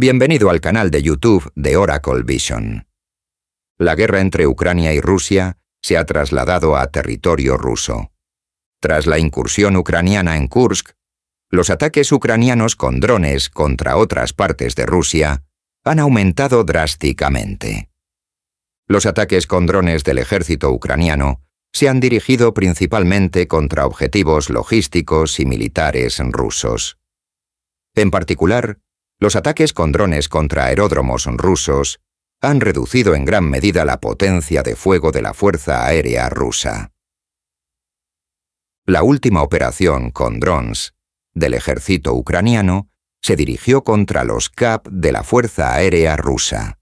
Bienvenido al canal de YouTube de Oracle Vision. La guerra entre Ucrania y Rusia se ha trasladado a territorio ruso. Tras la incursión ucraniana en Kursk, los ataques ucranianos con drones contra otras partes de Rusia han aumentado drásticamente. Los ataques con drones del ejército ucraniano se han dirigido principalmente contra objetivos logísticos y militares rusos. En particular, los ataques con drones contra aeródromos rusos han reducido en gran medida la potencia de fuego de la Fuerza Aérea rusa. La última operación con drones del ejército ucraniano se dirigió contra los CAP de la Fuerza Aérea rusa.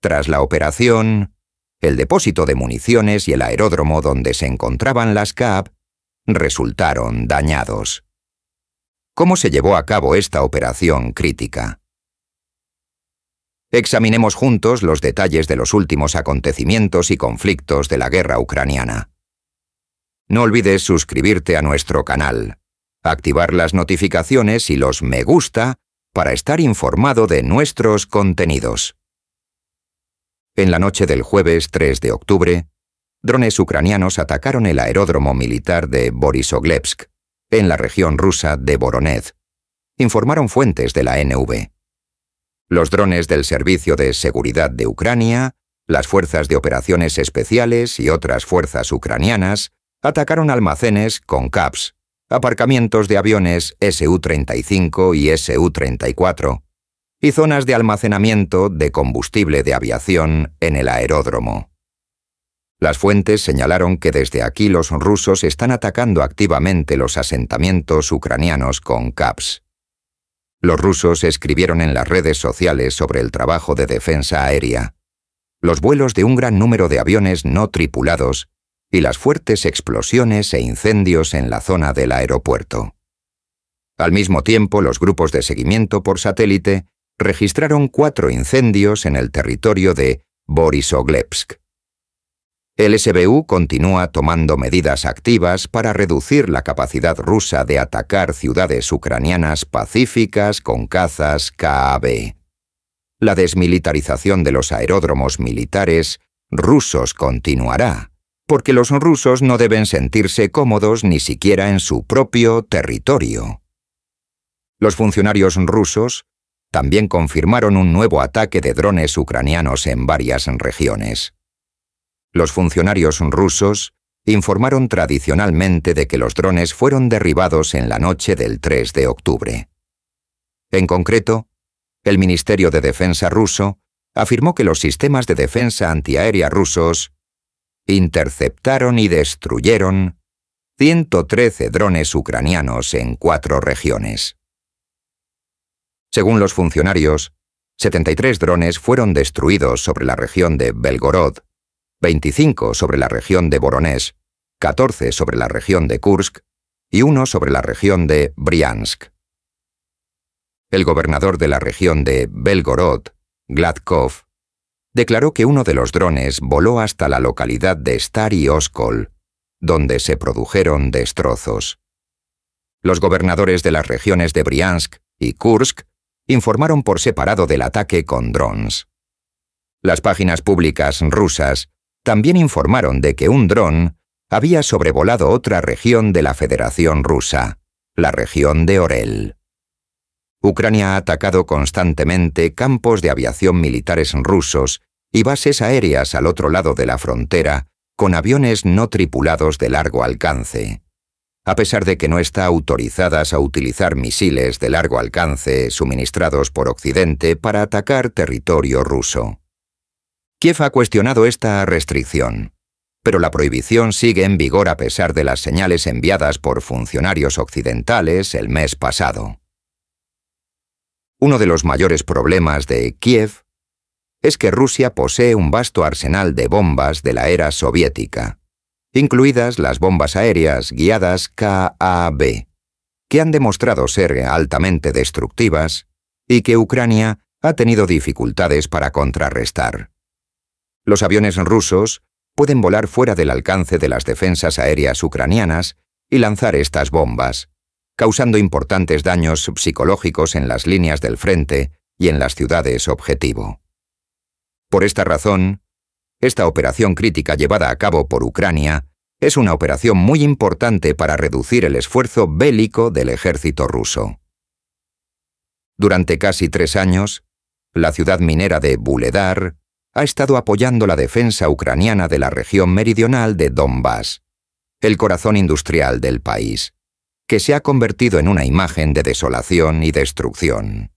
Tras la operación, el depósito de municiones y el aeródromo donde se encontraban las CAP resultaron dañados. ¿Cómo se llevó a cabo esta operación crítica? Examinemos juntos los detalles de los últimos acontecimientos y conflictos de la guerra ucraniana. No olvides suscribirte a nuestro canal, activar las notificaciones y los me gusta para estar informado de nuestros contenidos. En la noche del jueves 3 de octubre, drones ucranianos atacaron el aeródromo militar de Borisoglebsk, en la región rusa de Voronezh, informaron fuentes de la NV. Los drones del Servicio de Seguridad de Ucrania, las fuerzas de operaciones especiales y otras fuerzas ucranianas atacaron almacenes con CAPS, aparcamientos de aviones SU-35 y SU-34 y zonas de almacenamiento de combustible de aviación en el aeródromo. Las fuentes señalaron que desde aquí los rusos están atacando activamente los asentamientos ucranianos con CAPS. Los rusos escribieron en las redes sociales sobre el trabajo de defensa aérea, los vuelos de un gran número de aviones no tripulados y las fuertes explosiones e incendios en la zona del aeropuerto. Al mismo tiempo, los grupos de seguimiento por satélite registraron cuatro incendios en el territorio de Borisoglebsk. El SBU continúa tomando medidas activas para reducir la capacidad rusa de atacar ciudades ucranianas pacíficas con cazas KAB. La desmilitarización de los aeródromos militares rusos continuará, porque los rusos no deben sentirse cómodos ni siquiera en su propio territorio. Los funcionarios rusos también confirmaron un nuevo ataque de drones ucranianos en varias regiones. Los funcionarios rusos informaron tradicionalmente de que los drones fueron derribados en la noche del 3 de octubre. En concreto, el Ministerio de Defensa ruso afirmó que los sistemas de defensa antiaérea rusos interceptaron y destruyeron 113 drones ucranianos en cuatro regiones. Según los funcionarios, 73 drones fueron destruidos sobre la región de Belgorod, 25 sobre la región de Voronezh, 14 sobre la región de Kursk y 1 sobre la región de Briansk. El gobernador de la región de Belgorod, Gladkov, declaró que uno de los drones voló hasta la localidad de Stary Oskol, donde se produjeron destrozos. Los gobernadores de las regiones de Briansk y Kursk informaron por separado del ataque con drones. Las páginas públicas rusas también informaron de que un dron había sobrevolado otra región de la Federación Rusa, la región de Orel. Ucrania ha atacado constantemente campos de aviación militares rusos y bases aéreas al otro lado de la frontera con aviones no tripulados de largo alcance. A pesar de que no está autorizadas a utilizar misiles de largo alcance suministrados por Occidente para atacar territorio ruso. Kiev ha cuestionado esta restricción, pero la prohibición sigue en vigor a pesar de las señales enviadas por funcionarios occidentales el mes pasado. Uno de los mayores problemas de Kiev es que Rusia posee un vasto arsenal de bombas de la era soviética, incluidas las bombas aéreas guiadas KAB, que han demostrado ser altamente destructivas y que Ucrania ha tenido dificultades para contrarrestar. Los aviones rusos pueden volar fuera del alcance de las defensas aéreas ucranianas y lanzar estas bombas, causando importantes daños psicológicos en las líneas del frente y en las ciudades objetivo. Por esta razón, esta operación crítica llevada a cabo por Ucrania es una operación muy importante para reducir el esfuerzo bélico del ejército ruso. Durante casi tres años, la ciudad minera de Buledar, ha estado apoyando la defensa ucraniana de la región meridional de Donbass, el corazón industrial del país, que se ha convertido en una imagen de desolación y destrucción.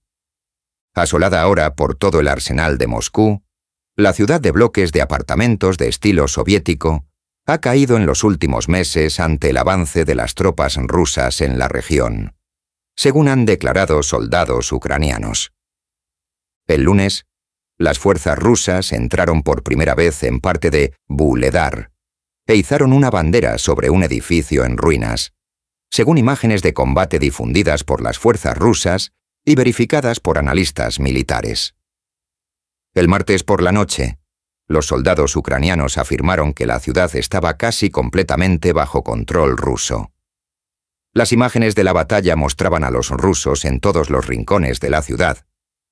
Asolada ahora por todo el arsenal de Moscú, la ciudad de bloques de apartamentos de estilo soviético ha caído en los últimos meses ante el avance de las tropas rusas en la región, según han declarado soldados ucranianos. El lunes, las fuerzas rusas entraron por primera vez en parte de Buledar e izaron una bandera sobre un edificio en ruinas. Según imágenes de combate difundidas por las fuerzas rusas y verificadas por analistas militares. El martes por la noche, los soldados ucranianos afirmaron que la ciudad estaba casi completamente bajo control ruso. Las imágenes de la batalla mostraban a los rusos en todos los rincones de la ciudad,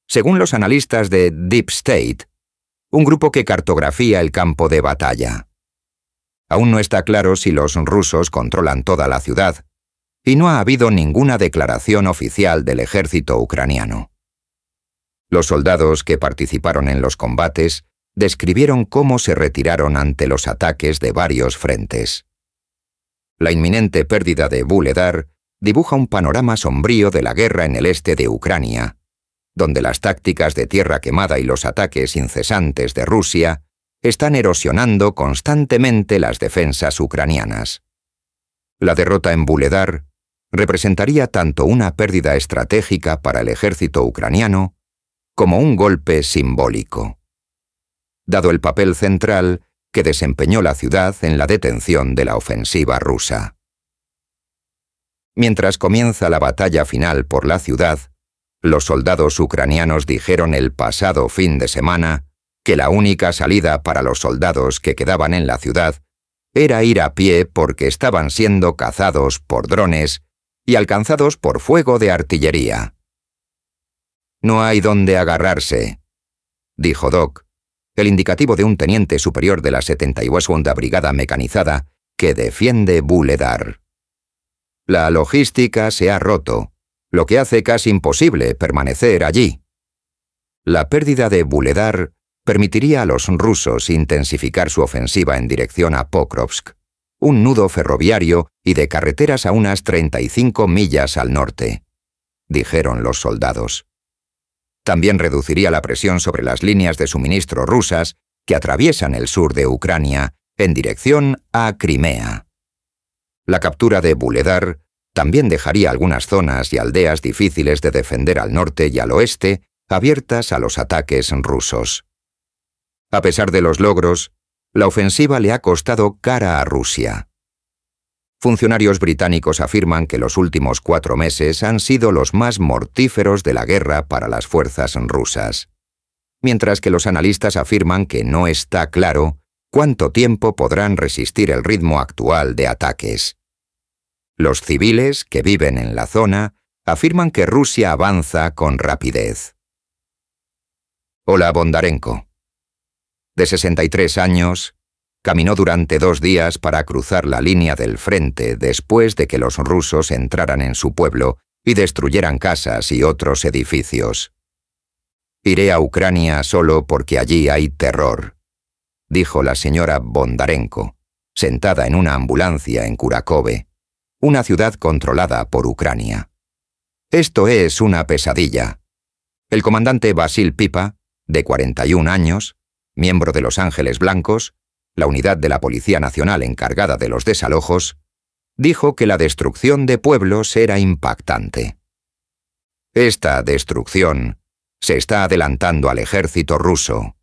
según los analistas de Deep State, un grupo que cartografía el campo de batalla. Aún no está claro si los rusos controlan toda la ciudad, y no ha habido ninguna declaración oficial del ejército ucraniano. Los soldados que participaron en los combates describieron cómo se retiraron ante los ataques de varios frentes. La inminente pérdida de Buledar dibuja un panorama sombrío de la guerra en el este de Ucrania, donde las tácticas de tierra quemada y los ataques incesantes de Rusia están erosionando constantemente las defensas ucranianas. La derrota en Buledar representaría tanto una pérdida estratégica para el ejército ucraniano como un golpe simbólico, dado el papel central que desempeñó la ciudad en la detención de la ofensiva rusa. Mientras comienza la batalla final por la ciudad, los soldados ucranianos dijeron el pasado fin de semana que la única salida para los soldados que quedaban en la ciudad era ir a pie porque estaban siendo cazados por drones y alcanzados por fuego de artillería. No hay dónde agarrarse, dijo Doc, el indicativo de un teniente superior de la 72 Brigada Mecanizada que defiende Buledar. La logística se ha roto, lo que hace casi imposible permanecer allí. La pérdida de Buledar permitiría a los rusos intensificar su ofensiva en dirección a Pokrovsk, un nudo ferroviario y de carreteras a unas 35 millas al norte, dijeron los soldados. También reduciría la presión sobre las líneas de suministro rusas que atraviesan el sur de Ucrania en dirección a Crimea. La captura de Buledar también dejaría algunas zonas y aldeas difíciles de defender al norte y al oeste, abiertas a los ataques rusos. A pesar de los logros, la ofensiva le ha costado cara a Rusia. Funcionarios británicos afirman que los últimos cuatro meses han sido los más mortíferos de la guerra para las fuerzas rusas, mientras que los analistas afirman que no está claro cuánto tiempo podrán resistir el ritmo actual de ataques. Los civiles que viven en la zona afirman que Rusia avanza con rapidez. Hola Bondarenko. De 63 años, caminó durante dos días para cruzar la línea del frente después de que los rusos entraran en su pueblo y destruyeran casas y otros edificios. Iré a Ucrania solo porque allí hay terror, dijo la señora Bondarenko, sentada en una ambulancia en Kurakove una ciudad controlada por Ucrania. Esto es una pesadilla. El comandante Basil Pipa, de 41 años, miembro de Los Ángeles Blancos, la unidad de la Policía Nacional encargada de los desalojos, dijo que la destrucción de pueblos era impactante. Esta destrucción se está adelantando al ejército ruso,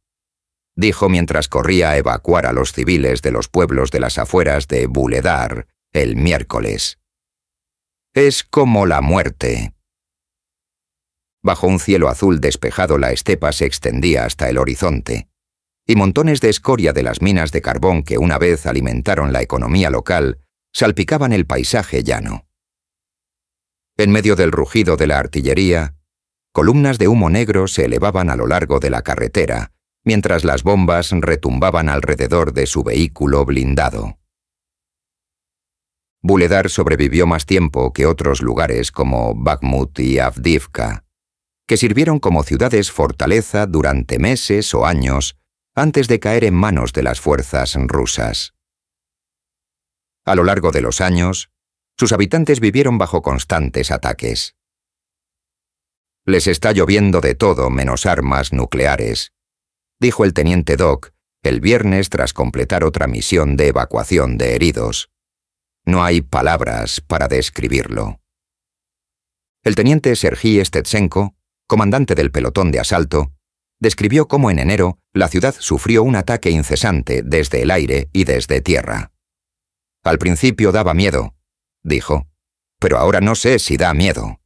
dijo mientras corría a evacuar a los civiles de los pueblos de las afueras de Buledar el miércoles. Es como la muerte. Bajo un cielo azul despejado la estepa se extendía hasta el horizonte, y montones de escoria de las minas de carbón que una vez alimentaron la economía local salpicaban el paisaje llano. En medio del rugido de la artillería, columnas de humo negro se elevaban a lo largo de la carretera, mientras las bombas retumbaban alrededor de su vehículo blindado. Buledar sobrevivió más tiempo que otros lugares como Bakhmut y Avdivka, que sirvieron como ciudades fortaleza durante meses o años antes de caer en manos de las fuerzas rusas. A lo largo de los años, sus habitantes vivieron bajo constantes ataques. Les está lloviendo de todo menos armas nucleares, dijo el teniente Doc el viernes tras completar otra misión de evacuación de heridos. No hay palabras para describirlo. El teniente sergi estetsenko comandante del pelotón de asalto, describió cómo en enero la ciudad sufrió un ataque incesante desde el aire y desde tierra. Al principio daba miedo, dijo, pero ahora no sé si da miedo.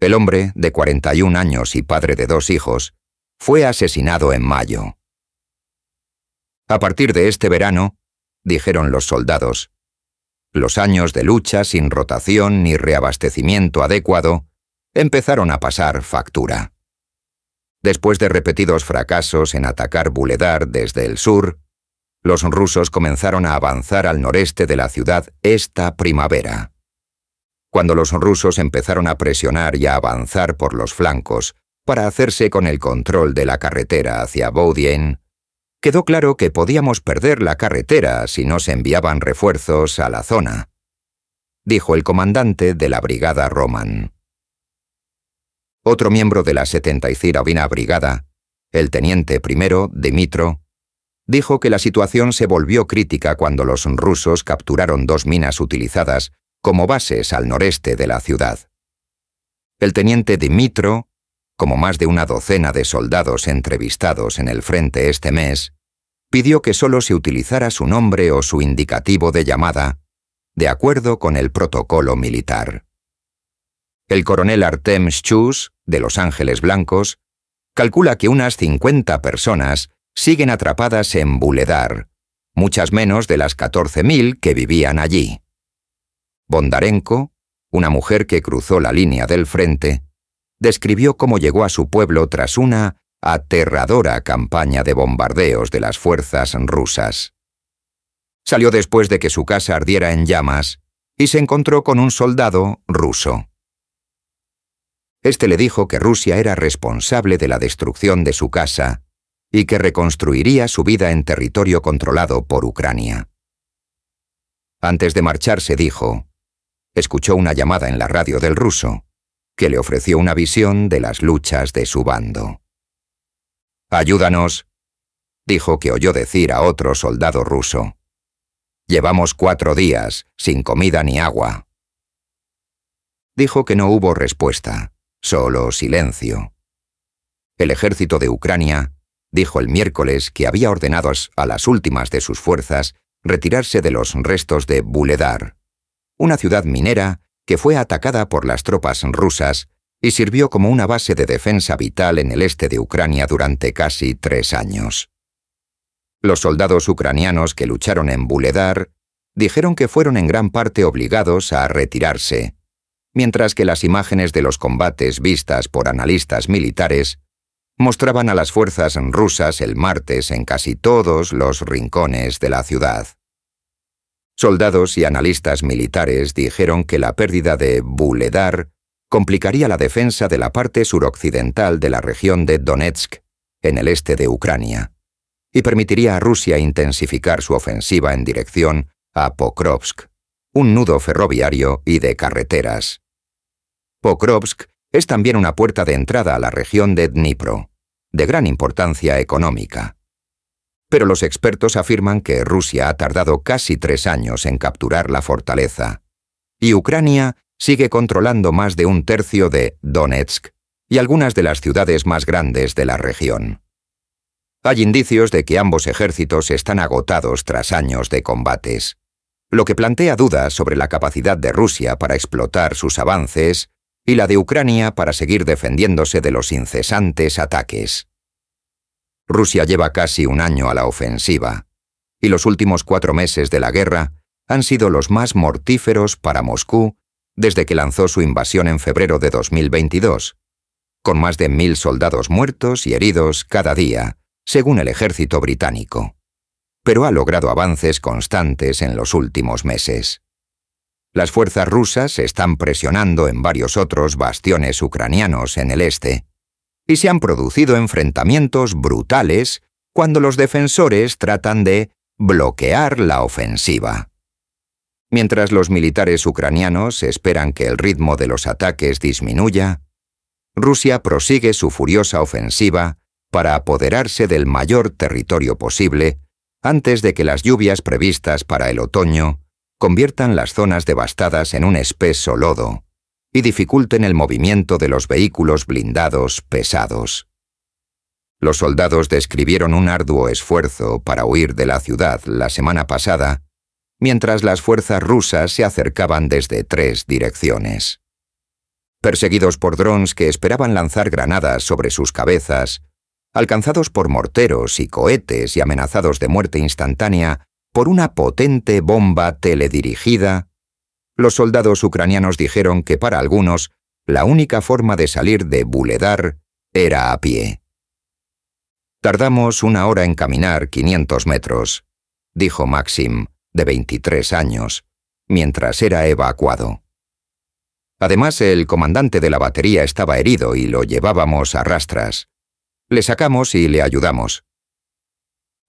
El hombre, de 41 años y padre de dos hijos, fue asesinado en mayo. A partir de este verano, dijeron los soldados, los años de lucha sin rotación ni reabastecimiento adecuado empezaron a pasar factura. Después de repetidos fracasos en atacar Buledar desde el sur, los rusos comenzaron a avanzar al noreste de la ciudad esta primavera. Cuando los rusos empezaron a presionar y a avanzar por los flancos para hacerse con el control de la carretera hacia Bodien, quedó claro que podíamos perder la carretera si no se enviaban refuerzos a la zona, dijo el comandante de la Brigada Roman. Otro miembro de la 75 Brigada, el teniente primero Dimitro, dijo que la situación se volvió crítica cuando los rusos capturaron dos minas utilizadas como bases al noreste de la ciudad. El teniente Dimitro como más de una docena de soldados entrevistados en el frente este mes, pidió que solo se utilizara su nombre o su indicativo de llamada, de acuerdo con el protocolo militar. El coronel Artem Schus, de Los Ángeles Blancos, calcula que unas 50 personas siguen atrapadas en Buledar, muchas menos de las 14.000 que vivían allí. Bondarenko, una mujer que cruzó la línea del frente, describió cómo llegó a su pueblo tras una aterradora campaña de bombardeos de las fuerzas rusas. Salió después de que su casa ardiera en llamas y se encontró con un soldado ruso. Este le dijo que Rusia era responsable de la destrucción de su casa y que reconstruiría su vida en territorio controlado por Ucrania. Antes de marcharse dijo, escuchó una llamada en la radio del ruso, que le ofreció una visión de las luchas de su bando. Ayúdanos, dijo que oyó decir a otro soldado ruso. Llevamos cuatro días sin comida ni agua. Dijo que no hubo respuesta, solo silencio. El ejército de Ucrania dijo el miércoles que había ordenado a las últimas de sus fuerzas retirarse de los restos de Buledar, una ciudad minera que fue atacada por las tropas rusas y sirvió como una base de defensa vital en el este de Ucrania durante casi tres años. Los soldados ucranianos que lucharon en Buledar dijeron que fueron en gran parte obligados a retirarse, mientras que las imágenes de los combates vistas por analistas militares mostraban a las fuerzas rusas el martes en casi todos los rincones de la ciudad. Soldados y analistas militares dijeron que la pérdida de Buledar complicaría la defensa de la parte suroccidental de la región de Donetsk, en el este de Ucrania, y permitiría a Rusia intensificar su ofensiva en dirección a Pokrovsk, un nudo ferroviario y de carreteras. Pokrovsk es también una puerta de entrada a la región de Dnipro, de gran importancia económica. Pero los expertos afirman que Rusia ha tardado casi tres años en capturar la fortaleza, y Ucrania sigue controlando más de un tercio de Donetsk y algunas de las ciudades más grandes de la región. Hay indicios de que ambos ejércitos están agotados tras años de combates, lo que plantea dudas sobre la capacidad de Rusia para explotar sus avances y la de Ucrania para seguir defendiéndose de los incesantes ataques. Rusia lleva casi un año a la ofensiva, y los últimos cuatro meses de la guerra han sido los más mortíferos para Moscú desde que lanzó su invasión en febrero de 2022, con más de mil soldados muertos y heridos cada día, según el ejército británico. Pero ha logrado avances constantes en los últimos meses. Las fuerzas rusas están presionando en varios otros bastiones ucranianos en el este, y se han producido enfrentamientos brutales cuando los defensores tratan de bloquear la ofensiva. Mientras los militares ucranianos esperan que el ritmo de los ataques disminuya, Rusia prosigue su furiosa ofensiva para apoderarse del mayor territorio posible antes de que las lluvias previstas para el otoño conviertan las zonas devastadas en un espeso lodo y dificulten el movimiento de los vehículos blindados pesados. Los soldados describieron un arduo esfuerzo para huir de la ciudad la semana pasada mientras las fuerzas rusas se acercaban desde tres direcciones. Perseguidos por drones que esperaban lanzar granadas sobre sus cabezas, alcanzados por morteros y cohetes y amenazados de muerte instantánea por una potente bomba teledirigida, los soldados ucranianos dijeron que para algunos la única forma de salir de Buledar era a pie. Tardamos una hora en caminar 500 metros, dijo Maxim, de 23 años, mientras era evacuado. Además, el comandante de la batería estaba herido y lo llevábamos a rastras. Le sacamos y le ayudamos.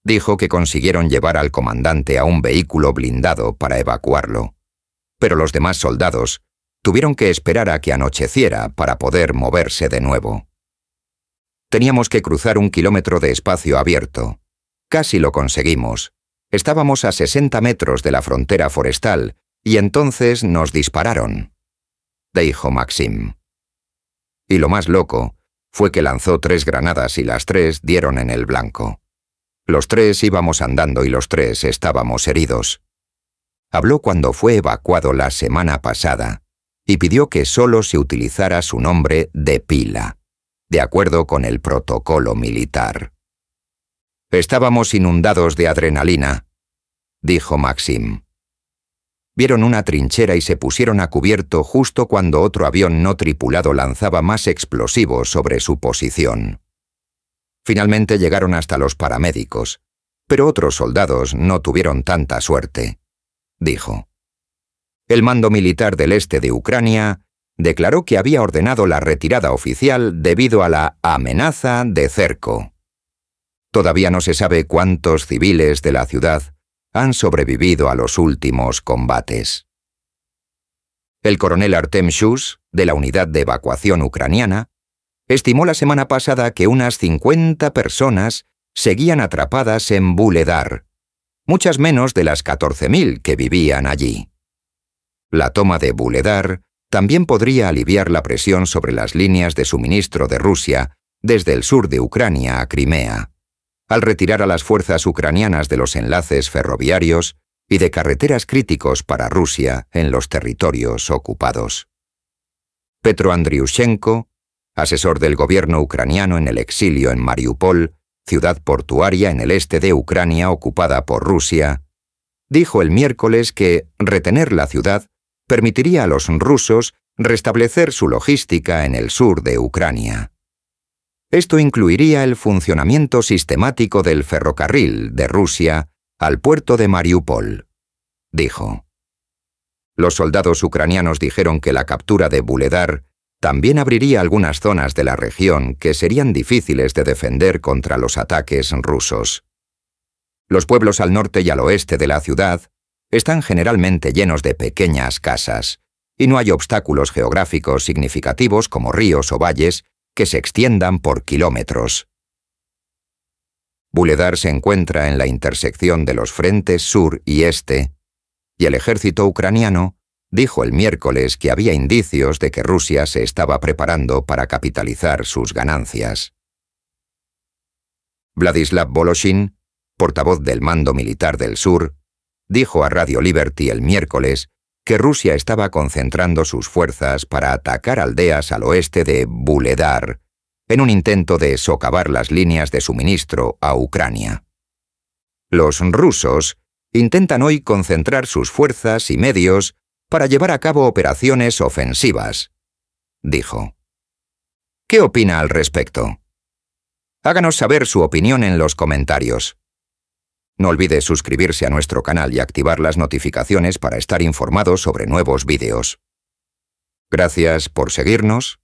Dijo que consiguieron llevar al comandante a un vehículo blindado para evacuarlo, pero los demás soldados tuvieron que esperar a que anocheciera para poder moverse de nuevo. Teníamos que cruzar un kilómetro de espacio abierto. Casi lo conseguimos, Estábamos a 60 metros de la frontera forestal y entonces nos dispararon, dijo Maxim. Y lo más loco fue que lanzó tres granadas y las tres dieron en el blanco. Los tres íbamos andando y los tres estábamos heridos. Habló cuando fue evacuado la semana pasada y pidió que solo se utilizara su nombre de pila, de acuerdo con el protocolo militar. Estábamos inundados de adrenalina, dijo Maxim. Vieron una trinchera y se pusieron a cubierto justo cuando otro avión no tripulado lanzaba más explosivos sobre su posición. Finalmente llegaron hasta los paramédicos, pero otros soldados no tuvieron tanta suerte, dijo. El mando militar del este de Ucrania declaró que había ordenado la retirada oficial debido a la amenaza de cerco. Todavía no se sabe cuántos civiles de la ciudad han sobrevivido a los últimos combates. El coronel Artem Shus, de la Unidad de Evacuación Ucraniana, estimó la semana pasada que unas 50 personas seguían atrapadas en Buledar, muchas menos de las 14.000 que vivían allí. La toma de Buledar también podría aliviar la presión sobre las líneas de suministro de Rusia desde el sur de Ucrania a Crimea al retirar a las fuerzas ucranianas de los enlaces ferroviarios y de carreteras críticos para Rusia en los territorios ocupados. Petro Andriushenko, asesor del gobierno ucraniano en el exilio en Mariupol, ciudad portuaria en el este de Ucrania ocupada por Rusia, dijo el miércoles que retener la ciudad permitiría a los rusos restablecer su logística en el sur de Ucrania. Esto incluiría el funcionamiento sistemático del ferrocarril de Rusia al puerto de Mariupol, dijo. Los soldados ucranianos dijeron que la captura de Buledar también abriría algunas zonas de la región que serían difíciles de defender contra los ataques rusos. Los pueblos al norte y al oeste de la ciudad están generalmente llenos de pequeñas casas, y no hay obstáculos geográficos significativos como ríos o valles que se extiendan por kilómetros. Buledar se encuentra en la intersección de los frentes sur y este, y el ejército ucraniano dijo el miércoles que había indicios de que Rusia se estaba preparando para capitalizar sus ganancias. Vladislav Voloshin, portavoz del Mando Militar del Sur, dijo a Radio Liberty el miércoles que Rusia estaba concentrando sus fuerzas para atacar aldeas al oeste de Buledar, en un intento de socavar las líneas de suministro a Ucrania. Los rusos intentan hoy concentrar sus fuerzas y medios para llevar a cabo operaciones ofensivas, dijo. ¿Qué opina al respecto? Háganos saber su opinión en los comentarios. No olvides suscribirse a nuestro canal y activar las notificaciones para estar informado sobre nuevos vídeos. Gracias por seguirnos